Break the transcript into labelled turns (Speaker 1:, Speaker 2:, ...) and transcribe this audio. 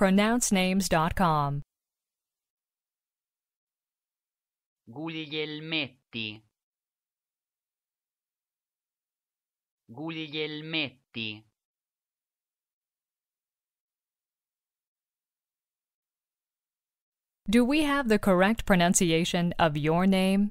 Speaker 1: pronouncenames.com.
Speaker 2: Guglielmetti Guglielmetti
Speaker 1: Do we have the correct pronunciation
Speaker 3: of your name?